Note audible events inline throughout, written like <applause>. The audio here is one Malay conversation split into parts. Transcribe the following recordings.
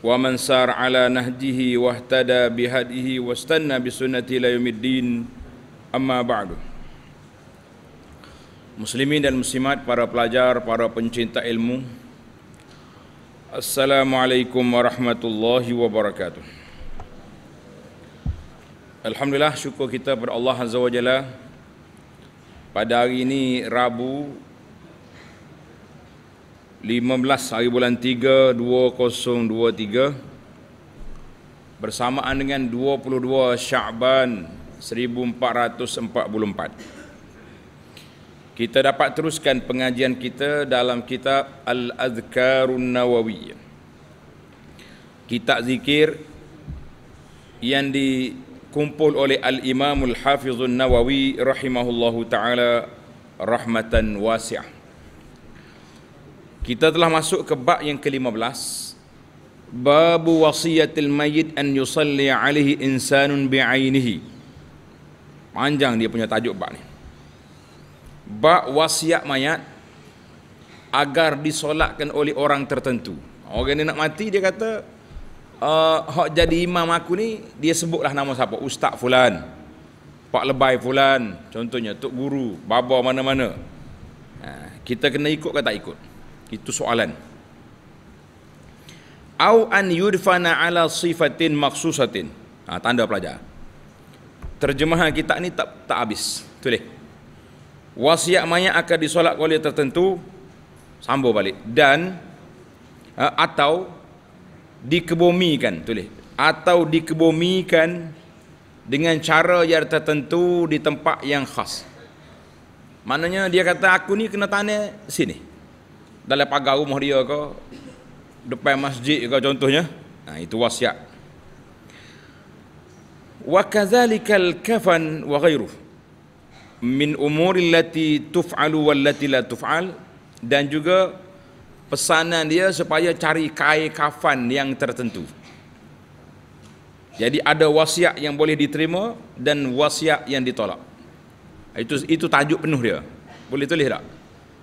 wa man sar ala nahdihi wahtada bihadihi wastanna bisunnati la yumiddin amma ba'du muslimin dan muslimat para pelajar para pencinta ilmu assalamualaikum warahmatullahi wabarakatuh alhamdulillah syukur kita kepada Allah azza wajalla pada hari ini rabu 15 hari bulan 3 2023 bersamaan dengan 22 Syaban 1444 kita dapat teruskan pengajian kita dalam kitab Al-Adhkarun Nawawi kitab zikir yang dikumpul oleh Al-Imamul Hafizun Nawawi rahimahullahu ta'ala rahmatan wasi'ah kita telah masuk ke bab yang ke-15. Bab wasiyatil mayyit an yusalli alaihi insanun bi'ainihi. Panjang dia punya tajuk bab ni. Bab wasiat mayat agar disolatkan oleh orang tertentu. Orang ni nak mati dia kata uh, hak jadi imam aku ni dia sebutlah nama siapa? Ustaz fulan. Pak lebay fulan, contohnya tok guru, baba mana-mana. Ha, kita kena ikut ke tak ikut? itu soalan au an yudfana ala sifatin maksusatin ha, tanda pelajar terjemahan kita ni tak tak habis tulis wasiat mayat akan disolat oleh tertentu sambung balik dan ha, atau dikebumikan tulis atau dikebumikan dengan cara yang tertentu di tempat yang khas maknanya dia kata aku ni kena tanya sini dalam pagar rumah dia ke depan masjid ke contohnya nah itu wasiat wa kadzalika kafan wa ghairu min umuri allati tuf'alu wallati la tuf'al dan juga pesanan dia supaya cari kain kafan yang tertentu jadi ada wasiat yang boleh diterima dan wasiat yang ditolak itu itu tajuk penuh dia boleh tulis tak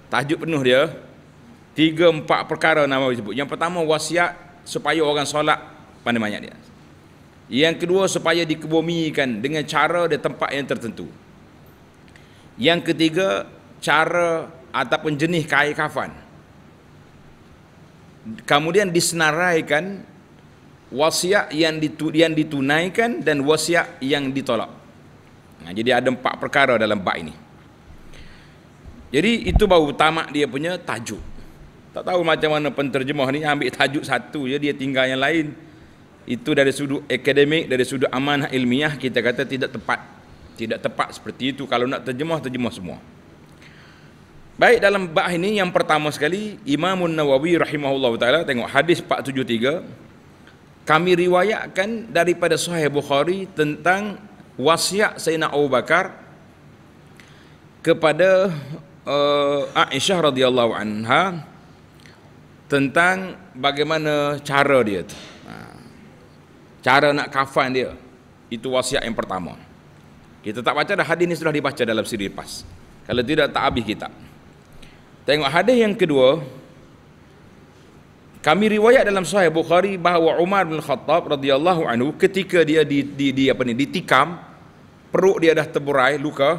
tajuk penuh dia tiga empat perkara nama disebut. Yang pertama wasiat supaya orang solat pandai banyak dia. Yang kedua supaya dikebumikan dengan cara di tempat yang tertentu. Yang ketiga cara ataupun jenis kain kafan. Kemudian disenaraikan wasiat yang ditudian ditunaikan dan wasiat yang ditolak. Nah, jadi ada empat perkara dalam bab ini. Jadi itu baru tamak dia punya tajuk. Tak tahu macam mana penterjemah ni ambil tajuk satu je dia tinggal yang lain. Itu dari sudut akademik, dari sudut amanah ilmiah kita kata tidak tepat. Tidak tepat seperti itu kalau nak terjemah terjemah semua. Baik dalam bab ini yang pertama sekali Imam Nawawi rahimahullah taala tengok hadis 473 kami riwayatkan daripada Sahih Bukhari tentang wasiat Sayyidina Abu Bakar kepada uh, Aisyah radhiyallahu anha tentang bagaimana cara dia tu. Ha. Cara nak kafan dia. Itu wasiat yang pertama. Kita tak baca dah hadis ni sudah dibaca dalam siri lepas. Kalau tidak tak habis kita. Tengok hadis yang kedua. Kami riwayat dalam Sahih Bukhari bahawa Umar bin Khattab radhiyallahu anhu ketika dia di, di, di apa ni ditikam perut dia dah terburai luka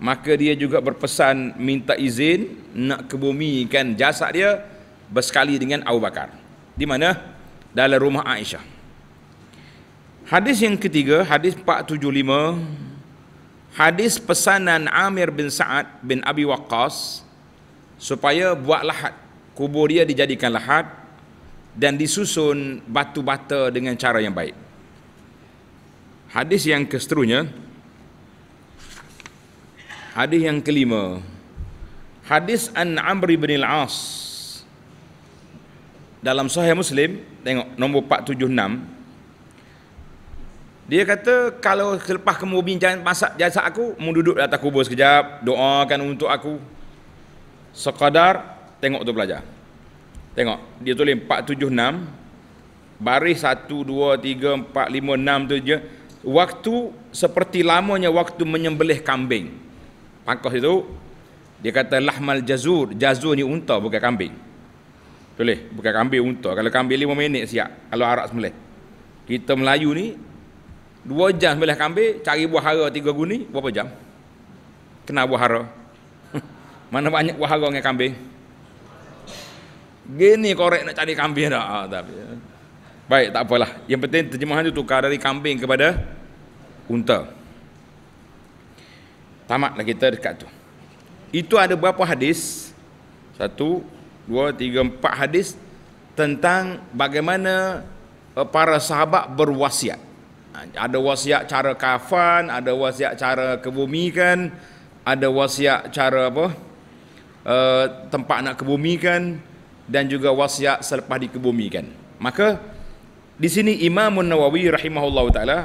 maka dia juga berpesan minta izin nak kebumikan jasad dia bersekali dengan Abu Bakar. Di mana? Dalam rumah Aisyah. Hadis yang ketiga, hadis 475. Hadis pesanan Amir bin Sa'ad bin Abi Waqqas supaya buat lahat. Kubur dia dijadikan lahat dan disusun batu bata dengan cara yang baik. Hadis yang keseterusnya Hadis yang kelima Hadis An Amr bin Al-As dalam sahih muslim tengok nombor 476 dia kata kalau selepas kamu bincang masak jasa aku mau duduk di atas kubur sekejap doakan untuk aku sekadar tengok tu pelajar tengok dia tulis 476 baris 1, 2, 3, 4, 5, 6 tu je waktu seperti lamanya waktu menyembelih kambing pangkos itu dia kata lahmal jazur jazur ni unta bukan kambing boleh, bukan kambing unta. Kalau kambing lima minit siap. Kalau arak semelih. Kita Melayu ni, dua jam semelih kambing, cari buah hara tiga guni, berapa jam? Kena buah hara. <laughs> Mana banyak buah hara dengan kambing? Gini korek nak cari kambing dah. Ah, tapi, ya. Baik, tak apalah. Yang penting terjemahan itu tukar dari kambing kepada unta. Tamatlah kita dekat tu. Itu ada berapa hadis? Satu, dua, tiga, empat hadis tentang bagaimana eh, para sahabat berwasiat. Ha, ada wasiat cara kafan, ada wasiat cara kebumikan, ada wasiat cara apa? Eh, tempat nak kebumikan dan juga wasiat selepas dikebumikan. Maka di sini Imam Nawawi rahimahullah taala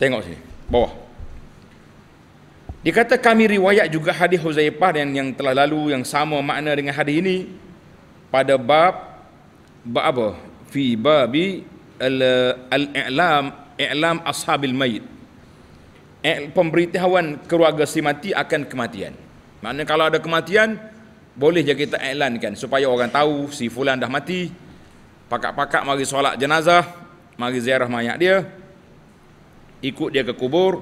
tengok sini bawah. Dia kata kami riwayat juga hadis Huzaifah yang yang telah lalu yang sama makna dengan hadis ini pada bab bab apa? Fi babi al-i'lam i'lam ashabil mayit. Eh, pemberitahuan keluarga si mati akan kematian. Maknanya kalau ada kematian boleh je kita iklankan supaya orang tahu si fulan dah mati. Pakak-pakak mari solat jenazah, mari ziarah mayat dia. Ikut dia ke kubur.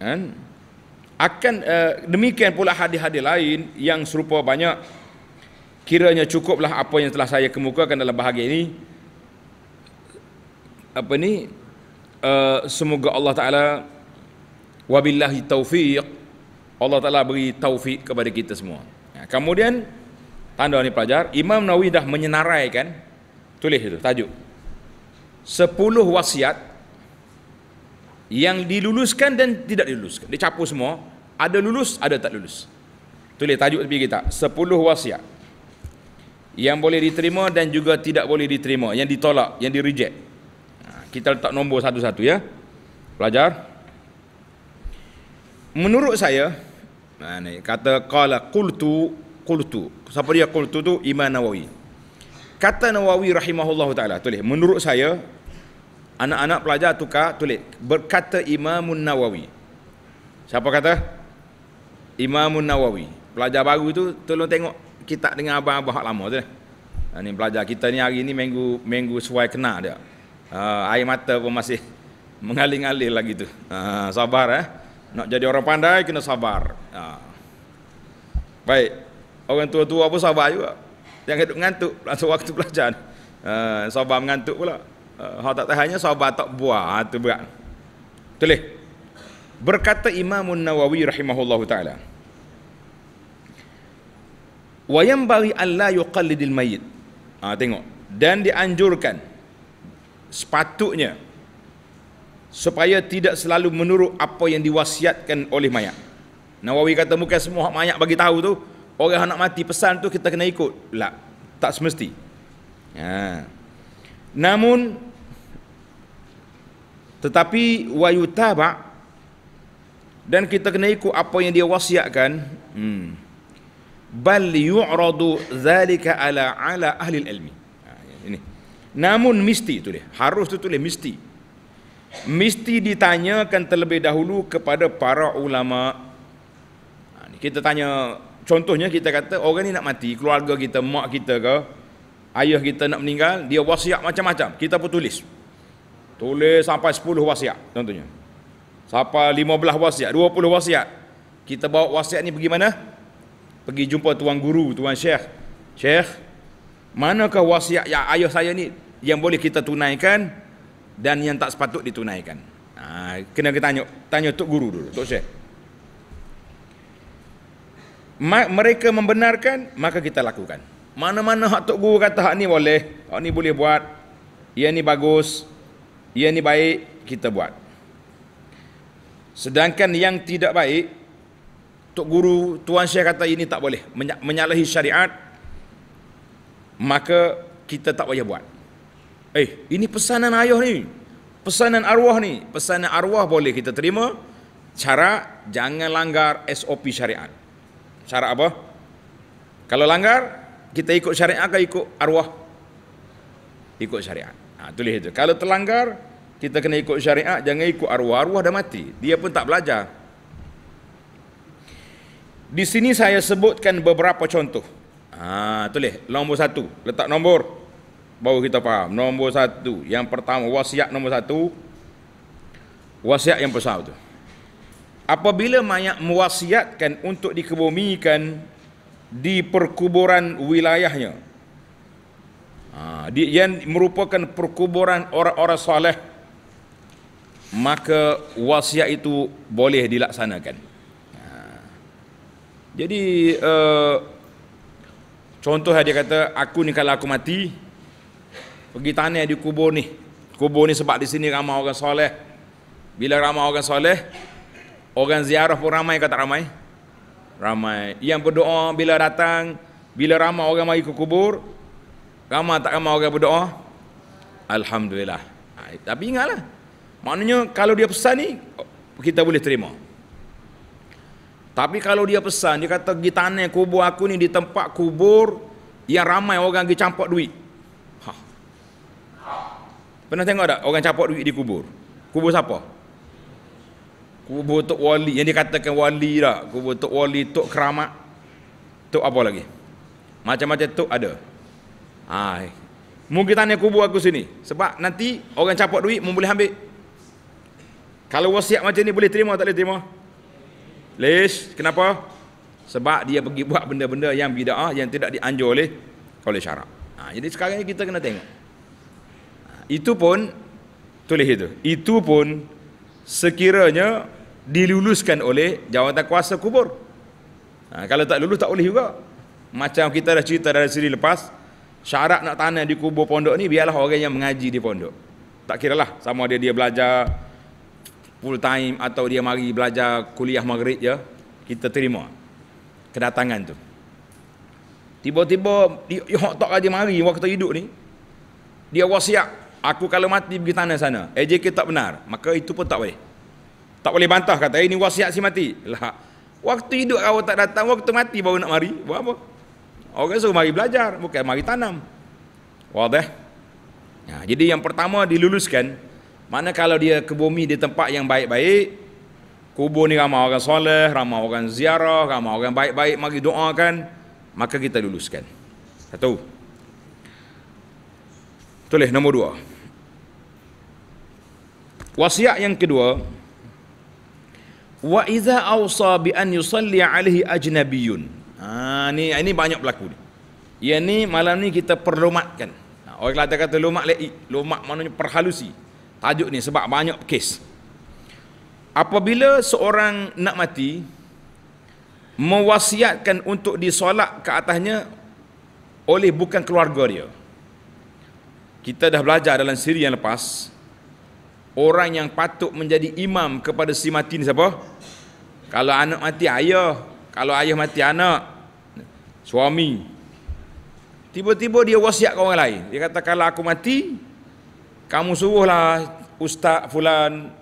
Kan? Eh? akan uh, demikian pula hadis-hadis lain yang serupa banyak kiranya cukuplah apa yang telah saya kemukakan dalam bahagian ini apa ni uh, semoga Allah taala wabillahi taufiq Allah taala beri taufiq kepada kita semua ya, kemudian tanda ni pelajar Imam Nawawi dah menyenaraikan tulis itu tajuk 10 wasiat yang diluluskan dan tidak diluluskan. Dia capur semua, ada lulus, ada tak lulus. Tulis tajuk tepi kita, 10 wasiat. Yang boleh diterima dan juga tidak boleh diterima, yang ditolak, yang di reject. Ha, kita letak nombor satu-satu ya. Pelajar. Menurut saya, kata qala kultu kultu. Siapa dia kultu tu? iman Nawawi. Kata Nawawi rahimahullahu taala. Tulis, menurut saya anak-anak pelajar tukar tulis berkata Imamun Nawawi. Siapa kata? Imamun Nawawi. Pelajar baru tu tolong tengok kitab dengan abang-abang hak lama tu. Ha, ni pelajar kita ni hari ni minggu minggu suai kena dia. Ha, air mata pun masih <laughs> mengalir-alir lagi tu. Ha, sabar eh. Nak jadi orang pandai kena sabar. Ha. Baik. Orang tua-tua pun sabar juga. yang hidup ngantuk <laughs> waktu belajar. Ha, sabar mengantuk pula. Uh, tak tanya sahabat tak buah ha, tu berat. Tulis. Berkata Imam Nawawi rahimahullahu taala. Wa yanbaghi an la yuqallidil mayyit. Ha, tengok dan dianjurkan sepatutnya supaya tidak selalu menurut apa yang diwasiatkan oleh mayat. Nawawi kata bukan semua mayat bagi tahu tu orang nak mati pesan tu kita kena ikut. Lah, tak semesti. Ha. Ya namun tetapi wayutaba dan kita kena ikut apa yang dia wasiatkan hmm. bal yu'radu zalika ala ala ahli ilmi ha, ini namun mesti itu dia harus itu tulis mesti mesti ditanyakan terlebih dahulu kepada para ulama ha, kita tanya contohnya kita kata orang ni nak mati keluarga kita mak kita ke ayah kita nak meninggal, dia wasiat macam-macam. Kita pun tulis. Tulis sampai 10 wasiat tentunya. Sampai 15 wasiat, 20 wasiat. Kita bawa wasiat ni pergi mana? Pergi jumpa tuan guru, tuan syekh. Syekh, manakah wasiat yang ayah saya ni yang boleh kita tunaikan dan yang tak sepatut ditunaikan? Ha, kena kita tanya, tanya tuk guru dulu, tuk syekh. Mereka membenarkan, maka kita lakukan. Mana-mana hak tok guru kata hak ni boleh, hak ni boleh buat. Ia ni bagus. Ia ni baik kita buat. Sedangkan yang tidak baik tok guru tuan syekh kata ini tak boleh menyalahi syariat maka kita tak payah buat. Eh, ini pesanan ayah ni. Pesanan arwah ni, pesanan arwah boleh kita terima cara jangan langgar SOP syariat. Cara apa? Kalau langgar, kita ikut syariat ke ikut arwah ikut syariat ha, tulis itu kalau terlanggar kita kena ikut syariat jangan ikut arwah arwah dah mati dia pun tak belajar di sini saya sebutkan beberapa contoh ha, tulis nombor satu letak nombor baru kita faham nombor satu yang pertama wasiat nombor satu wasiat yang besar tu. apabila mayat mewasiatkan untuk dikebumikan di perkuburan wilayahnya. Ha, di, yang merupakan perkuburan orang-orang soleh maka wasiat itu boleh dilaksanakan. Ha. Jadi uh, contoh dia kata aku ni kalau aku mati pergi tanya di kubur ni. Kubur ni sebab di sini ramai orang soleh. Bila ramai orang soleh, orang ziarah pun ramai kata ramai ramai yang berdoa bila datang bila ramai orang mari ke kubur ramai tak ramai orang berdoa Alhamdulillah ha, tapi ingatlah maknanya kalau dia pesan ni kita boleh terima tapi kalau dia pesan dia kata pergi tanah kubur aku ni di tempat kubur yang ramai orang pergi campak duit ha. pernah tengok tak orang campak duit di kubur kubur siapa? kubur tok wali yang dikatakan wali dah kubur tok wali tok keramat tok apa lagi macam-macam tok ada Hai. Eh. Mungkin tanya kubur aku sini. Sebab nanti orang capok duit mu boleh ambil. Kalau wasiat macam ni boleh terima tak boleh terima? Lis, kenapa? Sebab dia pergi buat benda-benda yang bidah yang tidak dianjur oleh oleh syarak. Ha, jadi sekarang ni kita kena tengok. Ha, itu pun tulis itu. Itu pun sekiranya diluluskan oleh jawatan kuasa kubur. Ha, kalau tak lulus tak boleh juga. Macam kita dah cerita dari siri lepas, syarat nak tanah di kubur pondok ni biarlah orang yang mengaji di pondok. Tak kira lah sama ada dia belajar full time atau dia mari belajar kuliah maghrib ya, kita terima kedatangan tu. Tiba-tiba dia hok tak aja mari waktu hidup ni. Dia wasiat, aku kalau mati pergi tanah sana. AJK eh, tak benar, maka itu pun tak boleh tak boleh bantah kata ini eh, wasiat si mati lah waktu hidup kau tak datang waktu mati baru nak mari buat apa orang suruh mari belajar bukan mari tanam wadah nah, ya, jadi yang pertama diluluskan mana kalau dia ke bumi di tempat yang baik-baik kubur ni ramai orang soleh ramai orang ziarah ramai orang baik-baik mari doakan maka kita luluskan satu tulis nombor dua wasiat yang kedua wa iza awsa bi an yusalli alaihi ajnabiyun ha ni ini banyak berlaku ni yang ni malam ni kita perlumatkan ha, orang kata kata lumak lai lumak maknanya perhalusi tajuk ni sebab banyak kes apabila seorang nak mati mewasiatkan untuk disolat ke atasnya oleh bukan keluarga dia kita dah belajar dalam siri yang lepas orang yang patut menjadi imam kepada si mati ni siapa? Kalau anak mati ayah, kalau ayah mati anak, suami. Tiba-tiba dia wasiat ke orang lain. Dia kata kalau aku mati, kamu suruhlah ustaz fulan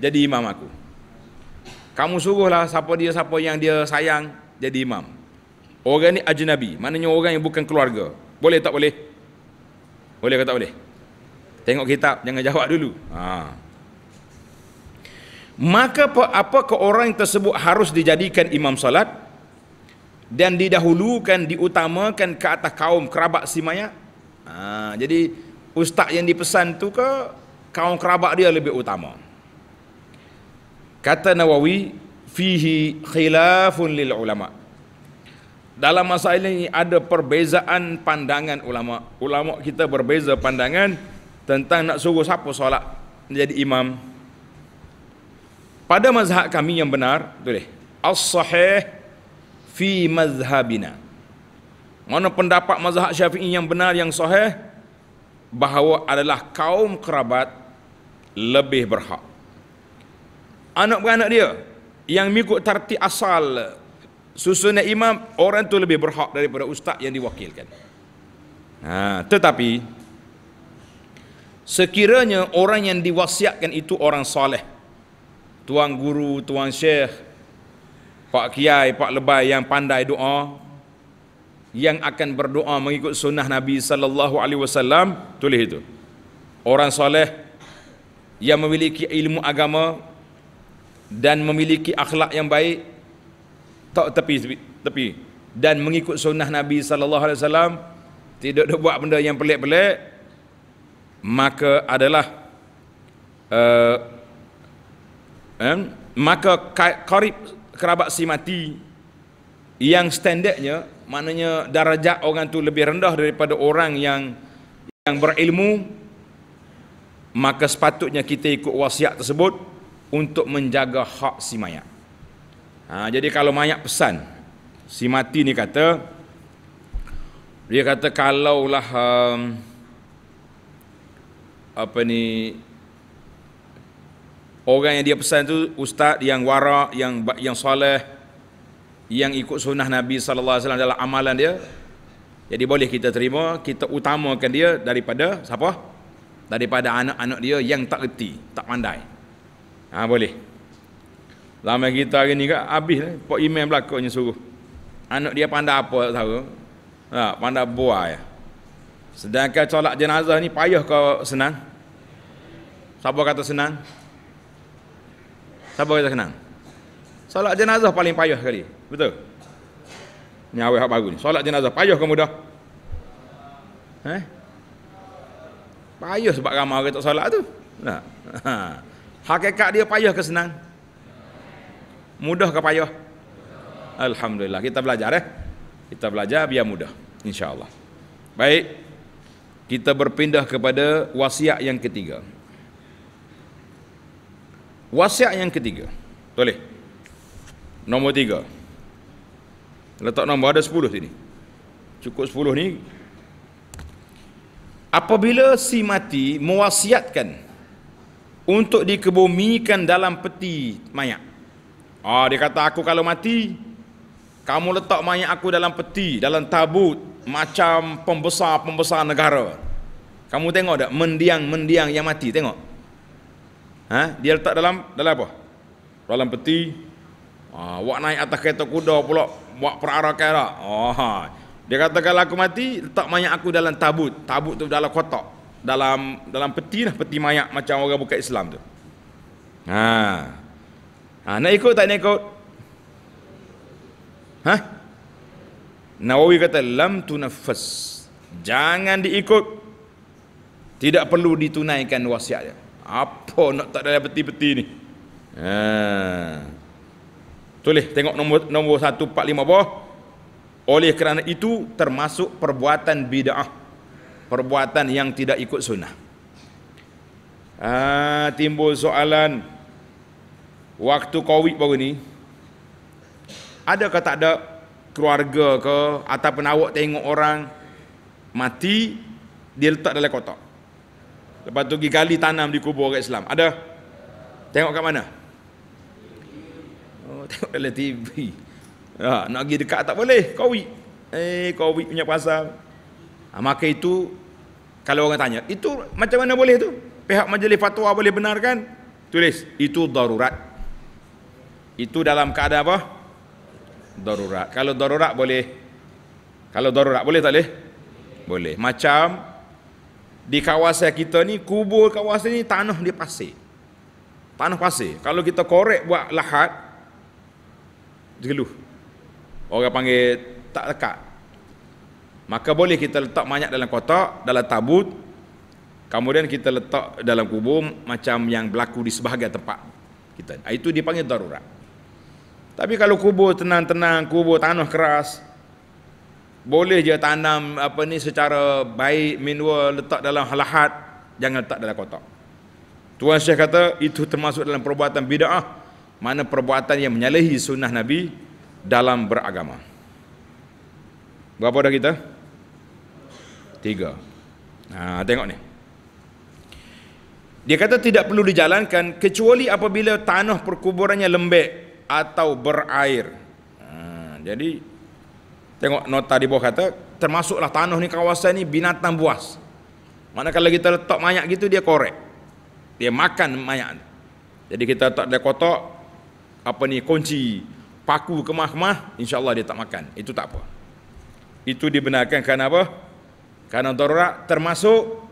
jadi imam aku. Kamu suruhlah siapa dia siapa yang dia sayang jadi imam. Orang ni ajnabi, maknanya orang yang bukan keluarga. Boleh tak boleh? Boleh atau tak boleh? Tengok kitab jangan jawab dulu. Ha. Maka apa ke orang tersebut harus dijadikan imam salat dan didahulukan diutamakan ke atas kaum kerabat si mayat? Ha, jadi ustaz yang dipesan tu ke kaum kerabat dia lebih utama? Kata Nawawi fihi khilafun lil ulama. Dalam masalah ini ada perbezaan pandangan ulama. Ulama kita berbeza pandangan tentang nak suruh siapa solat jadi imam pada mazhab kami yang benar tulis as-sahih fi mazhabina mana pendapat mazhab syafi'i yang benar yang sahih bahawa adalah kaum kerabat lebih berhak anak-anak dia yang mengikut tertib asal susunnya imam orang tu lebih berhak daripada ustaz yang diwakilkan ha, tetapi sekiranya orang yang diwasiatkan itu orang soleh tuan guru tuan syekh pak kiai pak lebai yang pandai doa yang akan berdoa mengikut sunnah nabi sallallahu alaihi wasallam tulis itu orang soleh yang memiliki ilmu agama dan memiliki akhlak yang baik tak tepi tepi dan mengikut sunnah nabi sallallahu alaihi wasallam tidak buat benda yang pelik-pelik maka adalah uh, eh, maka korib kerabat si mati yang standardnya maknanya darajat orang tu lebih rendah daripada orang yang yang berilmu maka sepatutnya kita ikut wasiat tersebut untuk menjaga hak si mayat ha, jadi kalau mayat pesan si mati ni kata dia kata kalaulah um, apa ni orang yang dia pesan tu ustaz yang wara yang yang soleh yang ikut sunnah Nabi sallallahu alaihi wasallam dalam amalan dia jadi boleh kita terima kita utamakan dia daripada siapa daripada anak-anak dia yang tak reti tak pandai ha, boleh lama kita hari ni kan habis eh? pak imam belakangnya suruh anak dia pandai apa tak tahu ha, pandai buah ya eh? Sedangkan solat jenazah ni payah ke senang. Siapa kata senang? Siapa kata senang? Solat jenazah paling payah sekali. Betul? Ni awal hak baru ni. Solat jenazah payah ke mudah? Eh? Payah sebab ramai orang tak solat tu. Nah. <laughs> Hakikat dia payah ke senang? Mudah ke payah? Alhamdulillah. Kita belajar eh. Kita belajar biar mudah. InsyaAllah. Baik kita berpindah kepada wasiat yang ketiga. Wasiat yang ketiga. Boleh. Nombor tiga. Letak nombor ada sepuluh sini. Cukup sepuluh ni. Apabila si mati mewasiatkan untuk dikebumikan dalam peti mayat. Ah, dia kata aku kalau mati, kamu letak mayat aku dalam peti, dalam tabut, macam pembesar-pembesar negara. Kamu tengok tak mendiang-mendiang yang mati, tengok. Ha? Dia letak dalam dalam apa? Dalam peti. Ah, ha, buat naik atas kereta kuda pula, buat perarakan dah. Oh, ha. Dia kata kalau aku mati, letak mayat aku dalam tabut. Tabut tu dalam kotak. Dalam dalam peti lah, peti mayat macam orang buka Islam tu. Ha. Ha, nak ikut tak nak ikut? Hah? Nawawi kata lam tunaffas. Jangan diikut. Tidak perlu ditunaikan wasiatnya. Apa nak tak ada peti-peti ni? Ha. Tulis tengok nombor nombor 145 bawah. Oleh kerana itu termasuk perbuatan bid'ah. Perbuatan yang tidak ikut sunnah. Ha, timbul soalan waktu covid baru ni ada ke tak ada keluarga ke ataupun awak tengok orang mati dia letak dalam kotak lepas tu pergi gali tanam di kubur orang Islam ada tengok kat mana oh, <laughs> tengok dalam TV ha, ya, nak pergi dekat tak boleh covid eh covid punya pasal ha, maka itu kalau orang tanya itu macam mana boleh tu pihak majlis fatwa boleh benarkan tulis itu darurat itu dalam keadaan apa darurat. Kalau darurat boleh. Kalau darurat boleh tak boleh? Boleh. Macam di kawasan kita ni kubur kawasan ni tanah dia pasir. Tanah pasir. Kalau kita korek buat lahat jeluh. Orang panggil tak lekat. Maka boleh kita letak mayat dalam kotak, dalam tabut. Kemudian kita letak dalam kubur macam yang berlaku di sebahagian tempat kita. Itu dipanggil darurat. Tapi kalau kubur tenang-tenang, kubur tanah keras, boleh je tanam apa ni secara baik, minua letak dalam halahat, jangan letak dalam kotak. Tuan Syekh kata itu termasuk dalam perbuatan bid'ah, mana perbuatan yang menyalahi sunnah Nabi dalam beragama. Berapa dah kita? Tiga. Nah, tengok ni. Dia kata tidak perlu dijalankan kecuali apabila tanah perkuburannya lembek, atau berair. Ha, jadi tengok nota di bawah kata termasuklah tanah ni kawasan ni binatang buas. Mana kalau kita letak mayat gitu dia korek. Dia makan mayat. Jadi kita letak dia kotak apa ni kunci paku kemah-kemah insyaallah dia tak makan. Itu tak apa. Itu dibenarkan kerana apa? Kerana darurat termasuk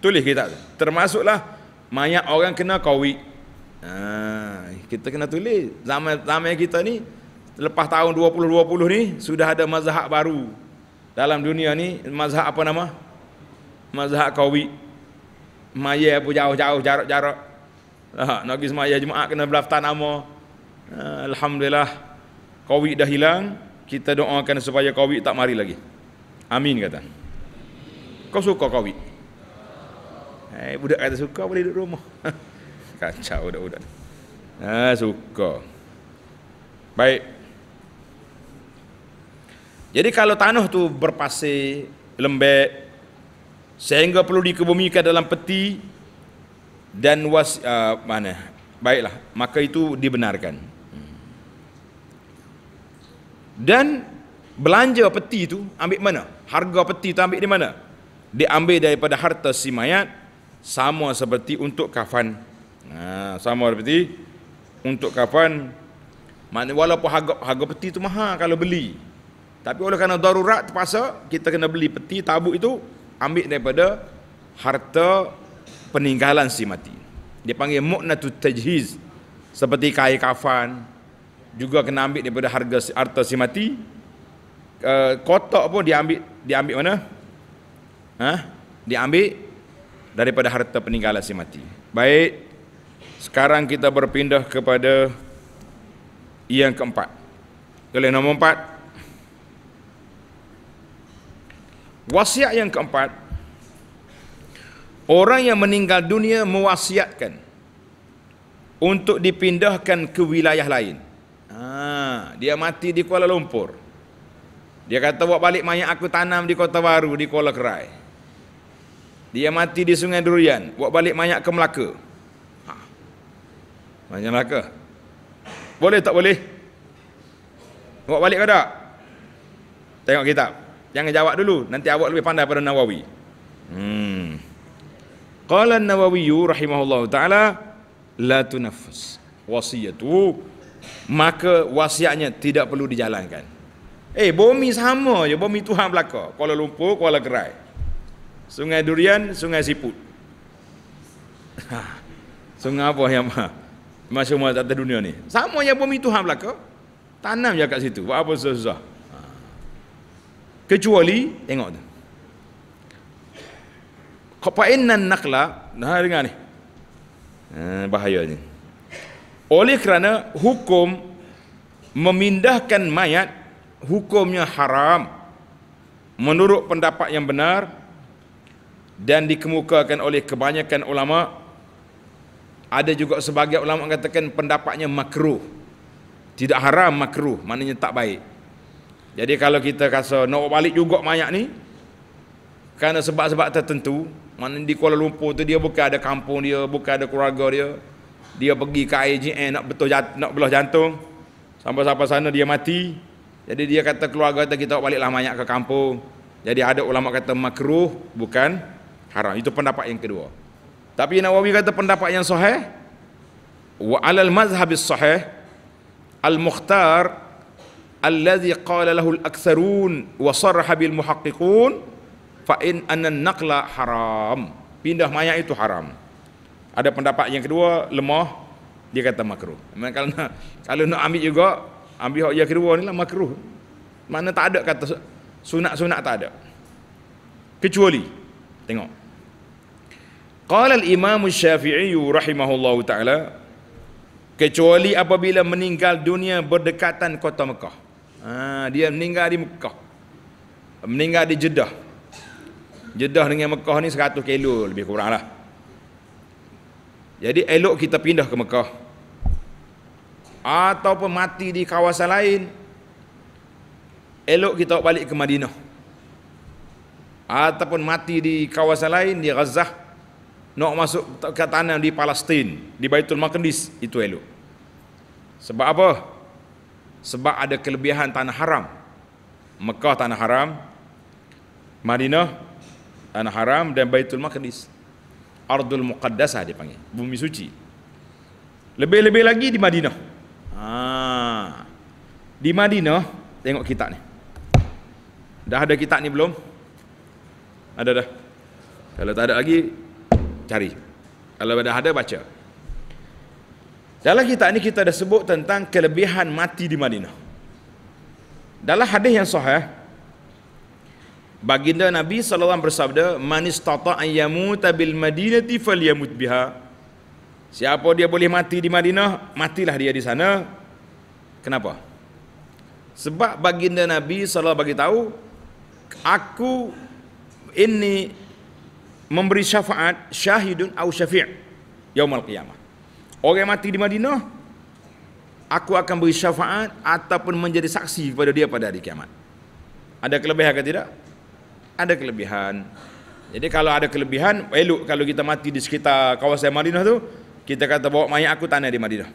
tulis kita termasuklah mayat orang kena covid. Ha kita kena tulis zaman zaman kita ni lepas tahun 2020 ni sudah ada mazhab baru dalam dunia ni mazhab apa nama mazhab kawi maya pun jauh-jauh jarak-jarak ha, nak pergi semaya jemaah kena berlaftar nama ha, Alhamdulillah kawi dah hilang kita doakan supaya kawi tak mari lagi amin kata kau suka kawi Eh, budak kata suka boleh duduk rumah. <laughs> Kacau budak-budak. Ha, suka. Baik. Jadi kalau tanah tu berpasir, lembek, sehingga perlu dikebumikan dalam peti dan was uh, mana? Baiklah, maka itu dibenarkan. Dan belanja peti itu ambil mana? Harga peti itu ambil di mana? Diambil daripada harta si mayat sama seperti untuk kafan. Nah, ha, sama seperti untuk kafan maknanya walaupun harga, harga peti itu mahal kalau beli tapi oleh kerana darurat terpaksa kita kena beli peti tabuk itu ambil daripada harta peninggalan si mati dia panggil mu'natu tajhiz seperti kain kafan juga kena ambil daripada harga harta si mati eh, kotak pun dia dia diambil mana ha? diambil daripada harta peninggalan si mati baik sekarang kita berpindah kepada yang keempat. Oleh nombor empat. Wasiat yang keempat. Orang yang meninggal dunia mewasiatkan. Untuk dipindahkan ke wilayah lain. Ha, dia mati di Kuala Lumpur. Dia kata, buat balik mayat aku tanam di Kota Baru, di Kuala Kerai. Dia mati di Sungai Durian. Buat balik mayat ke Melaka. Hanya neraka. Boleh tak boleh? Awak balik ke tak? Tengok kitab. Jangan jawab dulu. Nanti awak lebih pandai pada Nawawi. Hmm. Qala Nawawi rahimahullah ta'ala la tunafus wasiatu maka wasiatnya tidak perlu dijalankan. Eh, bumi sama je. Bumi Tuhan belaka. Kuala Lumpur, Kuala kerai, Sungai Durian, Sungai Siput. <laughs> Sungai apa yang mahal? masa masa atas dunia ni sama yang bumi Tuhan belaka tanam je kat situ buat apa susah-susah ha. kecuali tengok tu qapainan nakla nah dengar ni ha, bahaya ni oleh kerana hukum memindahkan mayat hukumnya haram menurut pendapat yang benar dan dikemukakan oleh kebanyakan ulama' Ada juga sebagai ulama mengatakan pendapatnya makruh. Tidak haram makruh, maknanya tak baik. Jadi kalau kita rasa nak balik juga mayat ni kerana sebab-sebab tertentu, maknanya di Kuala Lumpur tu dia bukan ada kampung dia, bukan ada keluarga dia. Dia pergi ke IJN nak betul nak belah jantung. Sampai sampai sana dia mati. Jadi dia kata keluarga kita kita lah mayat ke kampung. Jadi ada ulama kata makruh bukan haram. Itu pendapat yang kedua. Tapi Nawawi kata pendapat yang sahih wa alal mazhab sahih al mukhtar alladhi qala lahu al aktsarun wa sarraha bil muhaqqiqun fa in anna naqla haram pindah mayat itu haram ada pendapat yang kedua lemah dia kata makruh memang kalau nak kalau nak ambil juga ambil hak yang kedua ni lah makruh mana tak ada kata sunat-sunat tak ada kecuali tengok Qala al-Imam Syafi'i rahimahullahu taala kecuali apabila meninggal dunia berdekatan kota Mekah. Ha, dia meninggal di Mekah. Meninggal di Jeddah. Jeddah dengan Mekah ni 100 kilo lebih kurang lah. Jadi elok kita pindah ke Mekah. Ataupun mati di kawasan lain. Elok kita balik ke Madinah. Ataupun mati di kawasan lain di Gaza nak masuk ke tanah di Palestin, di Baitul Maqdis itu elok. Sebab apa? Sebab ada kelebihan tanah haram. Mekah tanah haram, Madinah tanah haram dan Baitul Maqdis. Ardul Muqaddasah dia panggil, bumi suci. Lebih-lebih lagi di Madinah. Ha. Di Madinah tengok kitab ni. Dah ada kitab ni belum? Ada dah. Kalau tak ada lagi, cari kalau ada ada baca dalam kitab ini kita ada sebut tentang kelebihan mati di Madinah dalam hadis yang sahih baginda Nabi SAW bersabda man istata'a yamuta bil madinati falyamut biha siapa dia boleh mati di Madinah matilah dia di sana kenapa sebab baginda Nabi SAW bagi tahu aku ini memberi syafaat syahidun au syafi' yaumul qiyamah. Orang yang mati di Madinah aku akan beri syafaat ataupun menjadi saksi kepada dia pada hari kiamat. Ada kelebihan ke tidak? Ada kelebihan. Jadi kalau ada kelebihan, elok kalau kita mati di sekitar kawasan Madinah tu, kita kata bawa mayat aku tanah di Madinah.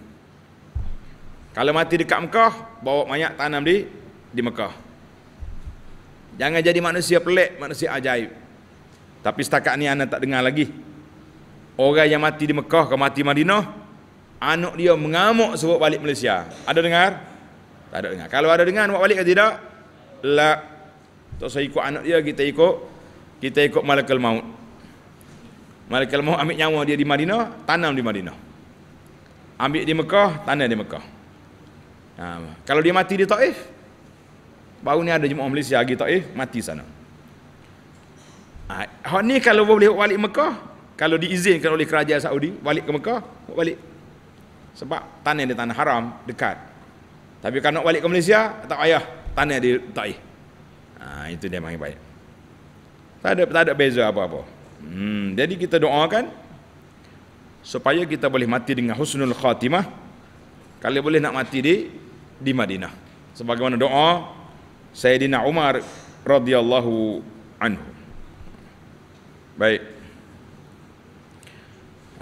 Kalau mati dekat Mekah, bawa mayat tanam di di Mekah. Jangan jadi manusia pelik, manusia ajaib. Tapi setakat ni anak tak dengar lagi. Orang yang mati di Mekah ke mati Madinah, anak dia mengamuk sebab balik Malaysia. Ada dengar? Tak ada dengar. Kalau ada dengar, nak balik ke tidak? Lah. Tak saya ikut anak dia, kita ikut. Kita ikut Malakal Maut. Malakal Maut ambil nyawa dia di Madinah, tanam di Madinah. Ambil di Mekah, tanam di Mekah. Ha, kalau dia mati di Taif, baru ni ada jemaah Malaysia lagi Taif, mati sana. Ha, ni kalau boleh balik Mekah, kalau diizinkan oleh kerajaan Saudi, balik ke Mekah, balik. Sebab tanah dia tanah haram, dekat. Tapi kalau nak balik ke Malaysia, tak payah tanah di Taif. Ha, itu dia panggil baik. Tak ada, tak ada beza apa-apa. Hmm, jadi kita doakan, supaya kita boleh mati dengan husnul khatimah, kalau boleh nak mati di di Madinah. Sebagaimana doa Sayyidina Umar radhiyallahu anhu. Baik.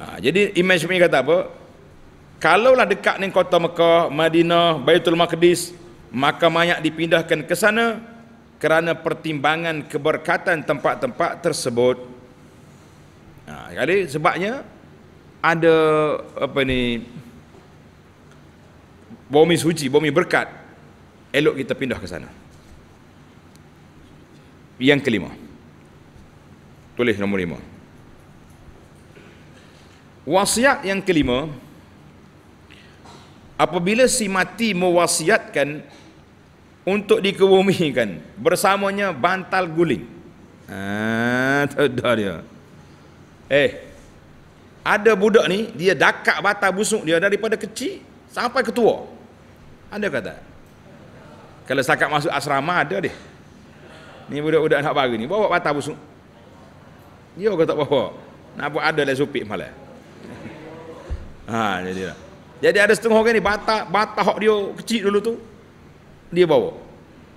Ha, jadi Imam Syafi'i kata apa? Kalaulah dekat dengan kota Mekah, Madinah, Baitul Maqdis, maka mayat dipindahkan ke sana kerana pertimbangan keberkatan tempat-tempat tersebut. Ha, jadi sebabnya ada apa ni bumi suci, bumi berkat. Elok kita pindah ke sana. Yang kelima tulis nombor lima wasiat yang kelima apabila si mati mewasiatkan untuk dikebumikan bersamanya bantal guling ha, ah tuduh dia eh ada budak ni dia dakak batal busuk dia daripada kecil sampai ketua ada kata kalau sakat masuk asrama ada dia ni budak-budak nak bagi ni bawa batal busuk dia kata tak apa. Nak buat ada lah supik malah. Ha jadi lah. Jadi ada setengah orang ni bata bata hok dia kecil dulu tu dia bawa.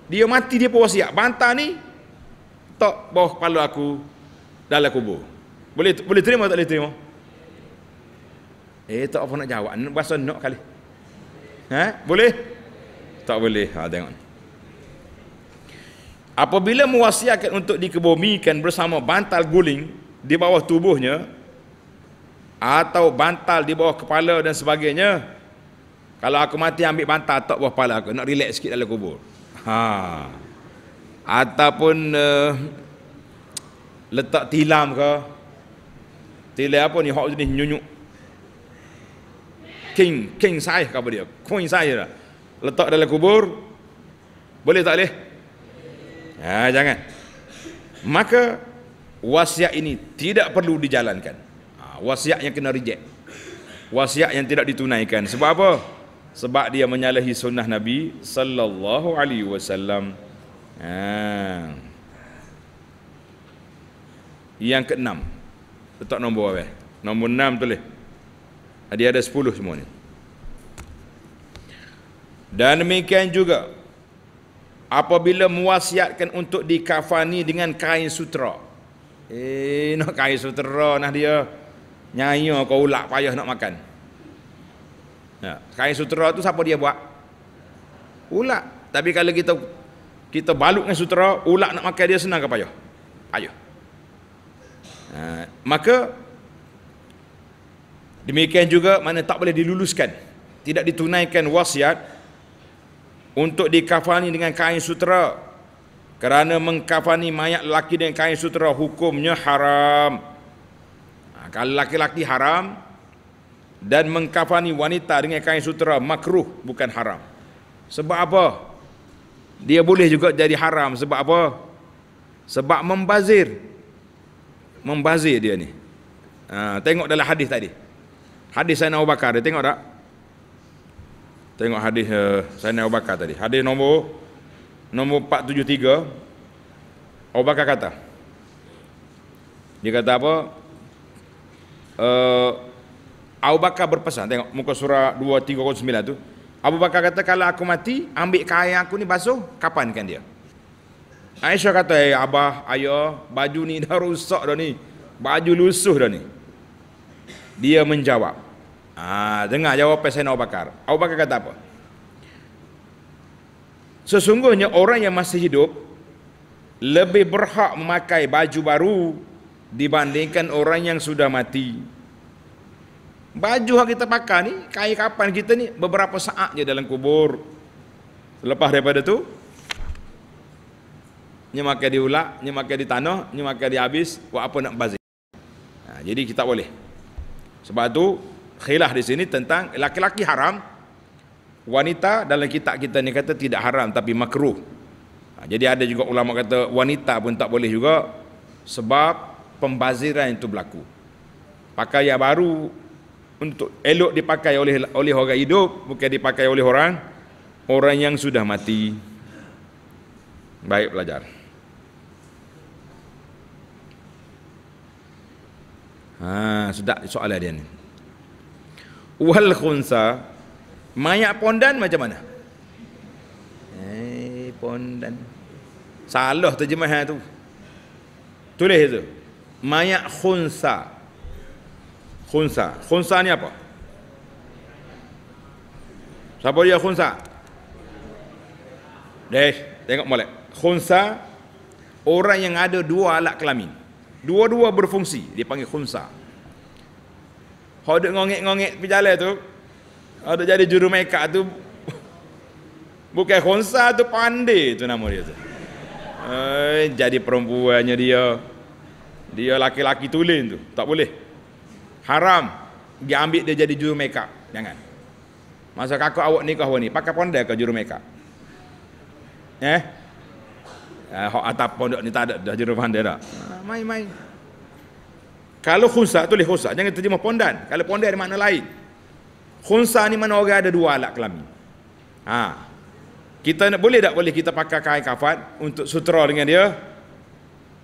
Dia mati dia pun wasiat. Banta ni tak bawah kepala aku dalam kubur. Boleh boleh terima tak boleh terima? Eh tak apa nak jawab. Nak bahasa nak kali. Ha? Boleh? Tak boleh. Ha tengok. Apabila mewasiakan untuk dikebumikan bersama bantal guling di bawah tubuhnya atau bantal di bawah kepala dan sebagainya, kalau aku mati ambil bantal tak bawah kepala aku nak relax sikit dalam kubur. Ha. Ataupun uh, letak tilam ke? Tilam apa ni hok jenis nyunyuk. King, king saya kabar dia. Coin saya lah. Letak dalam kubur boleh tak leh? Ha, jangan. Maka wasiat ini tidak perlu dijalankan. Ha, wasiat yang kena reject. Wasiat yang tidak ditunaikan. Sebab apa? Sebab dia menyalahi sunnah Nabi sallallahu alaihi wasallam. Ha. Yang keenam. Letak nombor apa? Nombor enam tu leh. Dia ada sepuluh semua ni. Dan demikian juga apabila muasiatkan untuk dikafani dengan kain sutra eh nak kain sutra nah dia nyanyo oh, kau ulak payah nak makan ya. kain sutra tu siapa dia buat ulak tapi kalau kita kita baluk dengan sutra ulak nak makan dia senang ke payah Ayo. ha, maka demikian juga mana tak boleh diluluskan tidak ditunaikan wasiat untuk dikafani dengan kain sutera kerana mengkafani mayat lelaki dengan kain sutera hukumnya haram ha, kalau laki-laki haram dan mengkafani wanita dengan kain sutera makruh bukan haram sebab apa dia boleh juga jadi haram sebab apa sebab membazir membazir dia ni ha, tengok dalam hadis tadi hadis Sayyidina Abu Bakar dia tengok tak Tengok hadis uh, Sayyidina Abu Bakar tadi. Hadis nombor nombor 473 Abu Bakar kata. Dia kata apa? Uh, Abu Bakar berpesan tengok muka surat 239 tu. Abu Bakar kata kalau aku mati ambil kain aku ni basuh kapankan dia. Aisyah kata, "Eh abah, ayah, baju ni dah rusak dah ni. Baju lusuh dah ni." Dia menjawab, Ha, dengar jawapan Sayyidina Abu Bakar. Abu Bakar kata apa? Sesungguhnya orang yang masih hidup lebih berhak memakai baju baru dibandingkan orang yang sudah mati. Baju yang kita pakai ni, kain kapan kita ni, beberapa saat je dalam kubur. Selepas daripada tu, ni makan di ulak, ni makan di tanah, ni makan di habis, buat apa nak bazir. Ha, jadi kita boleh. Sebab tu, khilaf di sini tentang laki-laki haram wanita dalam kitab kita ni kata tidak haram tapi makruh ha, jadi ada juga ulama kata wanita pun tak boleh juga sebab pembaziran itu berlaku pakai yang baru untuk elok dipakai oleh oleh orang hidup bukan dipakai oleh orang orang yang sudah mati baik pelajar. ha sudah soalan dia ni wal khunsa mayat pondan macam mana eh pondan salah terjemahan tu tulis itu mayat khunsa khunsa khunsa ni apa siapa dia khunsa deh tengok molek khunsa orang yang ada dua alat kelamin dua-dua berfungsi dipanggil panggil khunsa kau duduk ngongit-ngongit pergi jalan tu. Kau duduk jadi juru mekak tu. Bukan khonsa tu pandai tu nama dia tu. Eh, jadi perempuannya dia. Dia laki-laki tulen tu. Tak boleh. Haram. Dia ambil dia jadi juru mekak. Jangan. Masa kakak awak nikah awak ni. Pakai pandai ke juru mekak? Eh? Eh, hok atap pondok ni tak ada dah juru pandai dah. Main-main. Ah, kalau khunsa tulis khunsa jangan terjemah pondan. Kalau pondan ada makna lain. Khunsa ni mana orang ada dua alat kelamin. Ha. Kita nak boleh tak boleh kita pakai kain kafan untuk sutra dengan dia?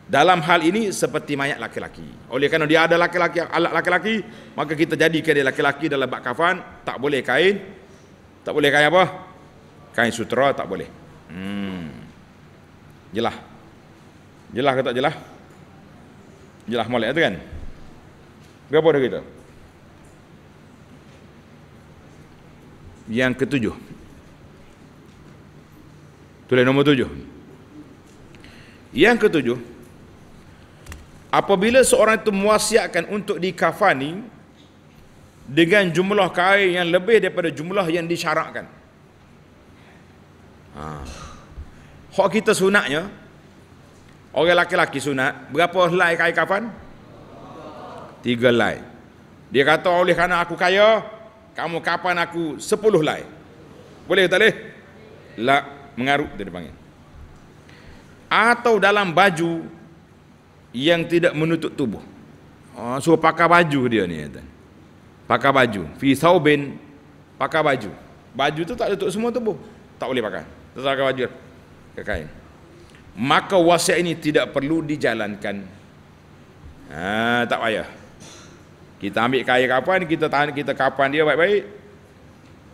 Dalam hal ini seperti mayat laki-laki. Oleh kerana dia ada laki-laki alat laki-laki, maka kita jadikan dia laki-laki dalam bab kafan, tak boleh kain tak boleh kain apa? Kain sutra tak boleh. Hmm. Jelah. Jelah ke tak jelah? Jelah molek tu kan? Berapa dah kita? Yang ketujuh. Tulis nombor tujuh. Yang ketujuh. Apabila seorang itu muasiakan untuk dikafani dengan jumlah kain yang lebih daripada jumlah yang disyarakkan. Ha. Hak kita sunatnya, orang lelaki-lelaki sunat, berapa helai kain kafan? tiga lain. Dia kata oleh kerana aku kaya, kamu kapan aku sepuluh lain. Boleh tak boleh? La mengaruk dia panggil. Atau dalam baju yang tidak menutup tubuh. Oh, ah, so pakai baju dia ni kata. Pakai baju, fi saubin pakai baju. Baju tu tak tutup semua tubuh. Tak boleh pakai. Tersangka baju ke kain. Maka wasiat ini tidak perlu dijalankan. Ha, tak payah. Kita ambil kaya kapan, kita tahan, kita kapan dia baik-baik.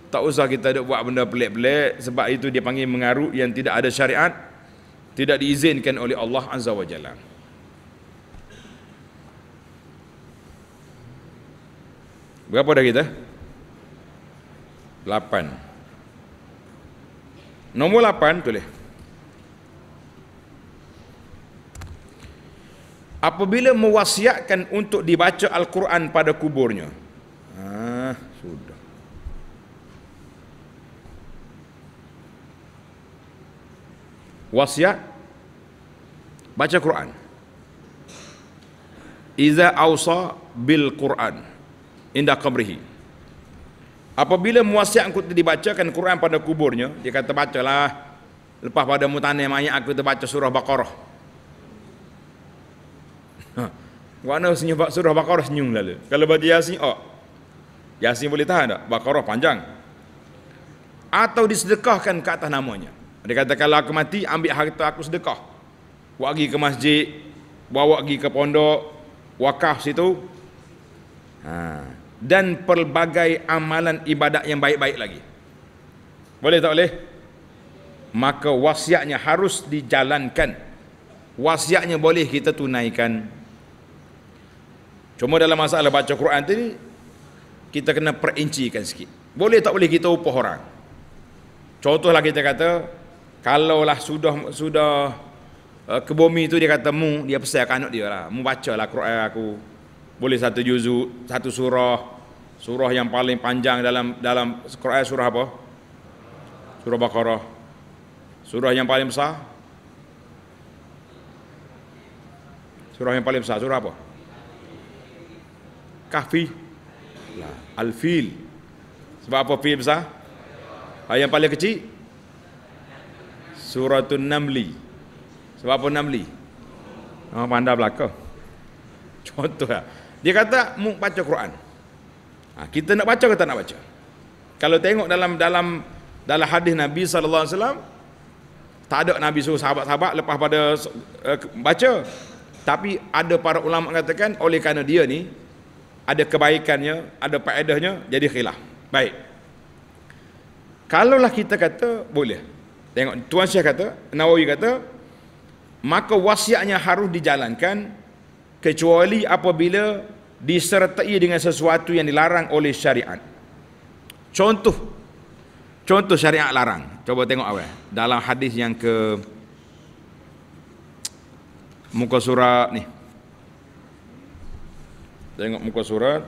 Tak usah kita ada buat benda pelik-pelik sebab itu dia panggil mengarut yang tidak ada syariat, tidak diizinkan oleh Allah Azza wa Jalla. Berapa dah kita? 8. Nomor 8 tulis. apabila mewasiatkan untuk dibaca Al-Quran pada kuburnya. Ah, sudah. Wasiat baca Quran. Iza awsa bil Quran indah qabrihi. Apabila muasiat aku dibacakan Quran pada kuburnya, dia kata bacalah lepas pada mutanai mayat aku terbaca surah Baqarah. Warna senyum surah Baqarah senyum lalu. Kalau baca Yasin, oh. Yasin boleh tahan tak? Baqarah panjang. Atau disedekahkan ke atas namanya. Dia kata kalau aku mati, ambil harta aku sedekah. Buat pergi ke masjid, bawa pergi ke pondok, wakaf situ. Ha. Dan pelbagai amalan ibadat yang baik-baik lagi. Boleh tak boleh? Maka wasiatnya harus dijalankan. Wasiatnya boleh kita tunaikan. Cuma dalam masalah baca Quran tu kita kena perincikan sikit. Boleh tak boleh kita upah orang? Contohlah kita kata kalaulah sudah sudah uh, ke bumi tu dia kata mu dia pesan kanak dia lah mu bacalah Quran aku boleh satu juzuk satu surah surah yang paling panjang dalam dalam Quran surah apa surah Baqarah surah yang paling besar surah yang paling besar surah apa kahfi lah alfil sebab apa fil besar ha, yang paling kecil suratun namli sebab apa namli ha, oh, pandai belaka <laughs> contoh lah dia kata muk baca Quran ha, kita nak baca ke tak nak baca kalau tengok dalam dalam dalam hadis Nabi SAW tak ada Nabi suruh sahabat-sahabat lepas pada uh, baca tapi ada para ulama mengatakan oleh kerana dia ni ada kebaikannya, ada faedahnya, jadi khilaf. Baik. Kalaulah kita kata boleh. Tengok Tuan Syekh kata, Nawawi kata, maka wasiatnya harus dijalankan kecuali apabila disertai dengan sesuatu yang dilarang oleh syariat. Contoh contoh syariat larang. Coba tengok awal dalam hadis yang ke muka surat ni. Tengok muka surat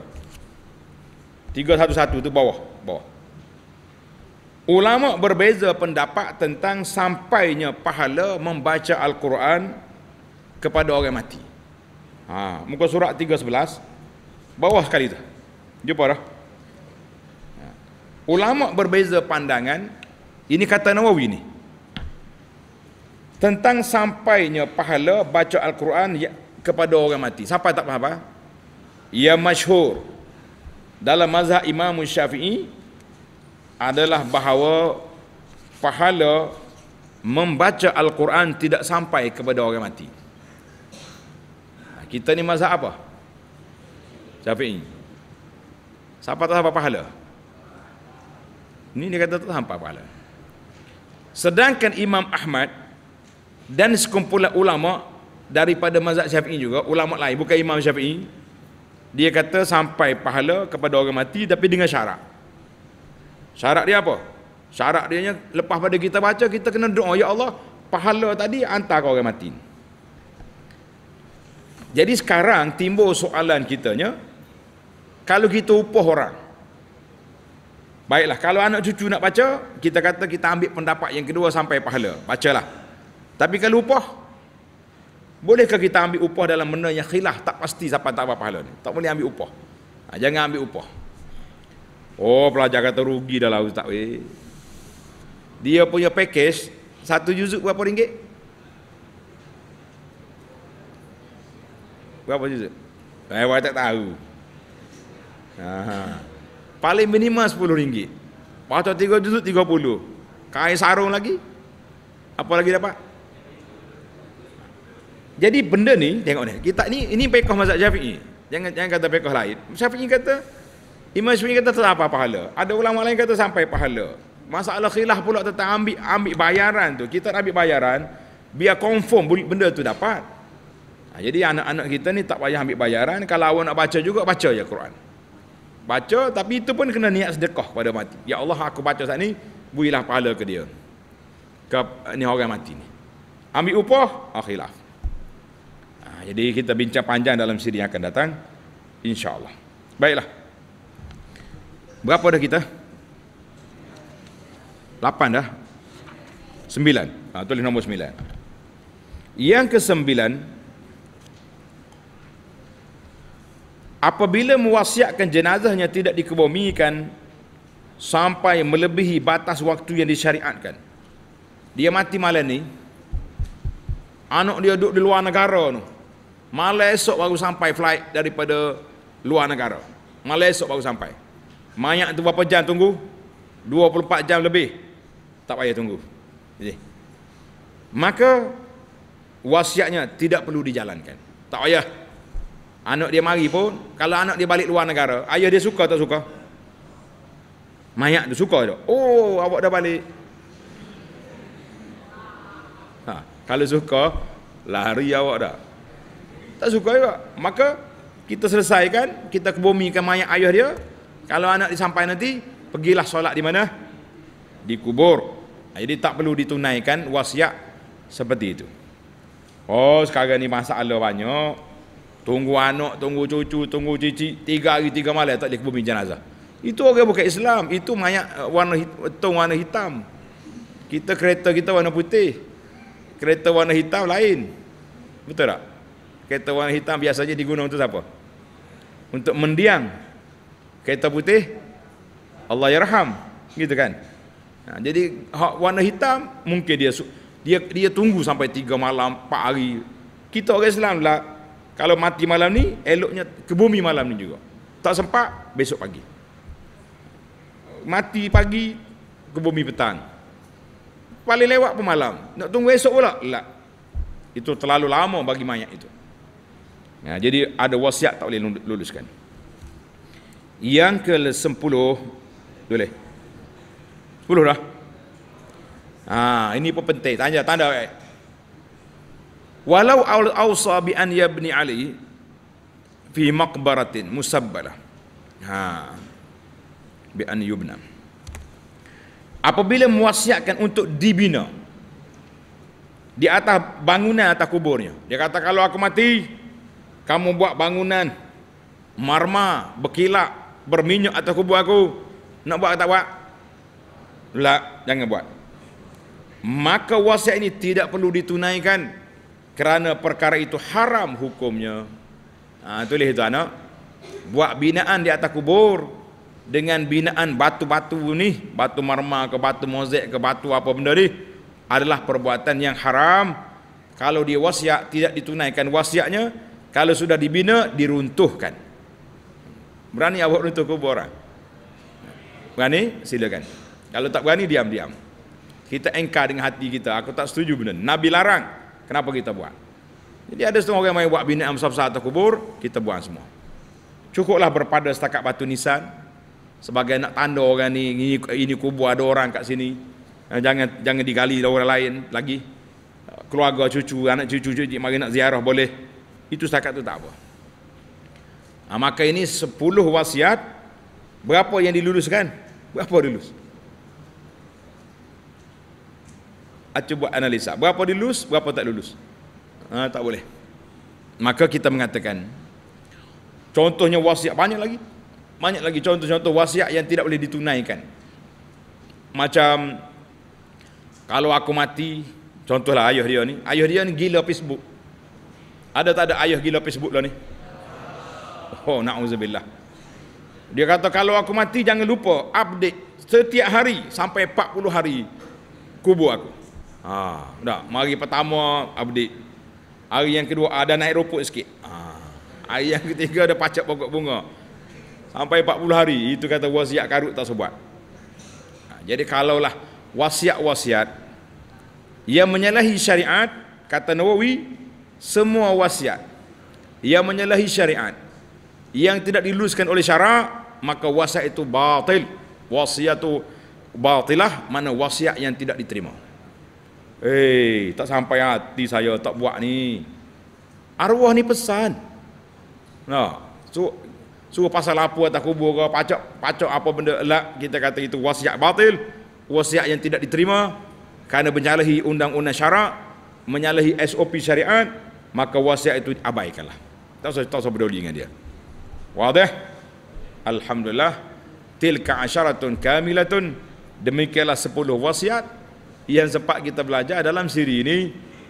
311 tu bawah, bawah. Ulama berbeza pendapat tentang sampainya pahala membaca Al-Quran kepada orang mati. Ha, muka surat 311 bawah sekali tu. Jumpa dah. Ha. Ulama berbeza pandangan ini kata Nawawi ni. Tentang sampainya pahala baca Al-Quran ya, kepada orang mati. Sampai tak faham? Apa? Ah? yang masyhur dalam mazhab Imam Syafi'i adalah bahawa pahala membaca Al-Quran tidak sampai kepada orang mati. Ha, kita ni mazhab apa? Syafi'i. Siapa tahu apa pahala? Ini dia kata tak sampai pahala. Sedangkan Imam Ahmad dan sekumpulan ulama daripada mazhab Syafi'i juga, ulama lain bukan Imam Syafi'i, dia kata sampai pahala kepada orang mati tapi dengan syarat syarat dia apa? syarat dia lepas pada kita baca kita kena doa ya Allah pahala tadi hantar ke orang mati jadi sekarang timbul soalan kita kitanya kalau kita upah orang baiklah kalau anak cucu nak baca kita kata kita ambil pendapat yang kedua sampai pahala bacalah tapi kalau upah Bolehkah kita ambil upah dalam benda yang khilaf tak pasti siapa tak apa pahala ni? Tak boleh ambil upah. Ha, jangan ambil upah. Oh, pelajar kata rugi dah lah ustaz weh. Dia punya package satu juzuk berapa ringgit? Berapa juzuk? Saya eh, tak tahu. Ha. Paling minimum sepuluh ringgit. Patut tiga juzuk tiga puluh Kain sarung lagi. Apa lagi dapat? Jadi benda ni tengok ni. Kita ni ini fiqh mazhab Syafi'i. Jangan jangan kata fiqh lain. Syafi'i kata Imam Syafi'i kata tak apa pahala. Ada ulama lain kata sampai pahala. Masalah khilaf pula tentang ambil ambil bayaran tu. Kita nak ambil bayaran biar confirm benda tu dapat. Ha, jadi anak-anak kita ni tak payah ambil bayaran. Kalau awak nak baca juga baca je Quran. Baca tapi itu pun kena niat sedekah pada mati. Ya Allah aku baca saat ni builah pahala ke dia. Ke ni orang mati ni. Ambil upah akhilaf. Ah, jadi kita bincang panjang dalam siri yang akan datang insyaallah baiklah berapa dah kita 8 dah 9 ha, tulis nombor 9 yang ke 9 apabila mewasiatkan jenazahnya tidak dikebumikan sampai melebihi batas waktu yang disyariatkan dia mati malam ni anak dia duduk di luar negara tu Malam esok baru sampai flight daripada luar negara. Malam esok baru sampai. Mayat tu berapa jam tunggu? 24 jam lebih. Tak payah tunggu. Jadi. Maka wasiatnya tidak perlu dijalankan. Tak payah. Anak dia mari pun, kalau anak dia balik luar negara, ayah dia suka tak suka? Mayat tu suka je. Oh, awak dah balik. Ha, kalau suka, lari awak dah tak suka juga maka kita selesaikan kita kebumikan mayat ayah dia kalau anak disampai nanti pergilah solat di mana di kubur ha, jadi tak perlu ditunaikan wasiat seperti itu oh sekarang ni masalah banyak tunggu anak tunggu cucu tunggu cici tiga hari tiga malam tak boleh kebumi jenazah itu orang bukan Islam itu mayat eh, warna tong warna hitam kita kereta kita warna putih kereta warna hitam lain betul tak kereta warna hitam biasanya di gunung tu siapa? Untuk mendiang. Kereta putih Allah yarham, gitu kan? Nah, ha, jadi hak warna hitam mungkin dia dia dia tunggu sampai tiga malam, 4 hari. Kita orang Islam lah kalau mati malam ni eloknya ke bumi malam ni juga. Tak sempat besok pagi. Mati pagi ke bumi petang. Paling lewat pun malam. Nak tunggu esok pula? Lah. Itu terlalu lama bagi mayat itu. Ya, jadi ada wasiat tak boleh luluskan. Yang ke-10 boleh. 10 dah. Ha, ini pun penting. Tanya tanda eh. Walau aw awsa bi an yabni Ali fi maqbaratin musabbalah. Ha. Bi an yubna. Apabila mewasiatkan untuk dibina di atas bangunan atas kuburnya. Dia kata kalau aku mati, kamu buat bangunan marma berkilat berminyak atau kubu aku nak buat atau tak buat lah jangan buat maka wasiat ini tidak perlu ditunaikan kerana perkara itu haram hukumnya ha, tulis itu anak buat binaan di atas kubur dengan binaan batu-batu ni batu marma ke batu mozek ke batu apa benda ni adalah perbuatan yang haram kalau dia wasiat tidak ditunaikan wasiatnya kalau sudah dibina, diruntuhkan. Berani awak runtuh kubur orang? Berani? Silakan. Kalau tak berani, diam-diam. Kita engkar dengan hati kita. Aku tak setuju benda. Nabi larang. Kenapa kita buat? Jadi ada setengah orang yang buat bina yang besar-besar atau kubur, kita buang semua. Cukuplah berpada setakat batu nisan. Sebagai nak tanda orang ni, ini, ini kubur ada orang kat sini. Eh, jangan jangan digali lah orang lain lagi. Keluarga cucu, anak cucu, cucu, mari nak ziarah boleh. Itu setakat itu tak apa. Ha, maka ini 10 wasiat, berapa yang diluluskan? Berapa dilulus? Ah, cuba buat analisa. Berapa dilulus, berapa tak lulus? Ha, ah, tak boleh. Maka kita mengatakan, contohnya wasiat banyak lagi. Banyak lagi contoh-contoh wasiat yang tidak boleh ditunaikan. Macam, kalau aku mati, contohlah ayah dia ni. Ayah dia ni gila Facebook. Ada tak ada ayah gila pergi lah ni? Oh, na'udzubillah. Dia kata, kalau aku mati, jangan lupa update setiap hari sampai 40 hari kubur aku. Ha, dah, hari pertama update. Hari yang kedua, ada naik roput sikit. Ha, hari yang ketiga, ada pacak pokok bunga. Sampai 40 hari, itu kata wasiat karut tak sebuat. Ha, jadi kalaulah wasiat-wasiat yang menyalahi syariat, kata Nawawi, semua wasiat yang menyalahi syariat yang tidak diluluskan oleh syarak maka wasiat itu batil wasiat itu batilah mana wasiat yang tidak diterima eh hey, tak sampai hati saya tak buat ni arwah ni pesan nah so suruh pasal apa atas kubur ke pacak pacak apa benda elak kita kata itu wasiat batil wasiat yang tidak diterima kerana menyalahi undang-undang syarak menyalahi SOP syariat maka wasiat itu abaikanlah tak usah tak usah peduli dengan dia wadah alhamdulillah tilka asharatun kamilatun demikianlah sepuluh wasiat yang sempat kita belajar dalam siri ini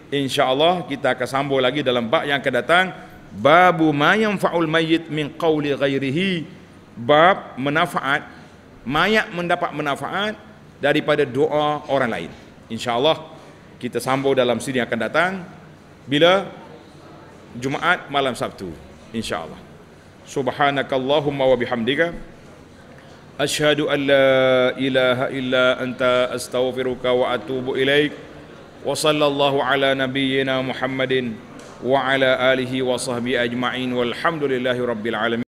Insya Allah kita akan sambung lagi dalam bab yang akan datang babu ma yanfa'ul mayyit min qawli ghairihi bab manfaat mayat mendapat manfaat daripada doa orang lain Insya Allah kita sambung dalam siri yang akan datang bila Jumaat malam Sabtu insyaallah subhanakallahumma wa bihamdika ashhadu an la ilaha illa anta astaghfiruka wa atubu ilaik wa sallallahu ala nabiyyina muhammadin wa ala alihi wa sahbihi ajma'in walhamdulillahi rabbil alamin